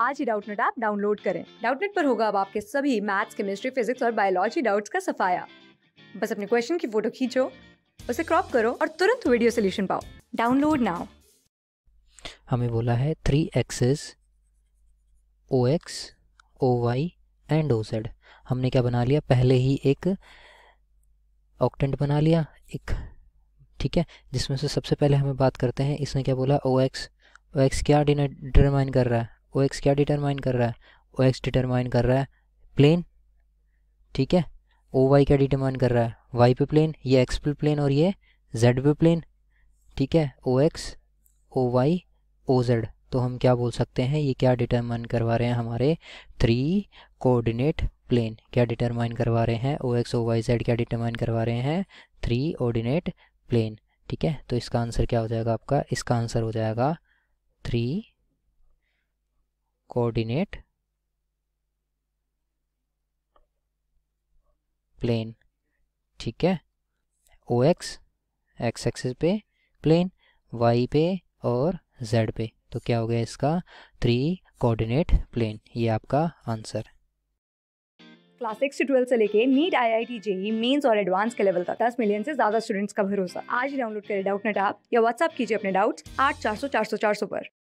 आज ही Doubtnut app download करें डाउटनेट पर होगा अब आपके सभी मैथ्स केमिस्ट्री फिजिक्स और बायोलॉजी डाउट्स का सफाया बस अपने क्वेश्चन की फोटो खींचो उसे क्रॉप करो और तुरंत वीडियो सोल्यूशन पाओ डाउनलोड नाउ हमें बोला है three axes O X O Y and O Z हमने क्या बना लिया पहले ही एक ऑक्टेंट बना लिया एक ठीक है जिसमें से सबसे पहले हमें बात करते हैं इसने क्या बोला ओ एक्स ओ एक्स क्या डिटरमाइन कर रहा है ओ एक्स क्या डिटरमाइन कर रहा है ओ एक्स डिटरमाइन कर रहा है प्लेन ठीक है ओ वाई क्या डिटरमाइन कर रहा है वाई पे प्लेन ये एक्स पे प्लेन और ये जेड पे प्लेन ठीक है O X O Y O Z तो हम क्या बोल सकते हैं ये क्या डिटरमाइन करवा रहे हैं हमारे थ्री कोऑर्डिनेट प्लेन क्या डिटरमाइन करवा रहे हैं O X O Y Z क्या डिटरमाइन करवा रहे हैं थ्री ऑर्डिनेट प्लेन ठीक है तो इसका आंसर क्या हो जाएगा आपका इसका आंसर हो जाएगा थ्री coordinate प्लेन ठीक है ओ एक्स एक्स एक्सिस पे प्लेन वाई पे और जेड पे तो क्या हो गया इसका थ्री कोऑर्डिनेट प्लेन ये आपका आंसर क्लास सिक्स ट्वेल्व से लेके NEET I I T JEE mains और एडवांस के लेवल तक दस मिलियन से ज्यादा स्टूडेंट्स का भरोसा आज डाउनलोड करें डाउट नेट आप या व्हाट्सअप कीजिए अपने डाउट्स आठ चार सौ चार सौ चार सौ पर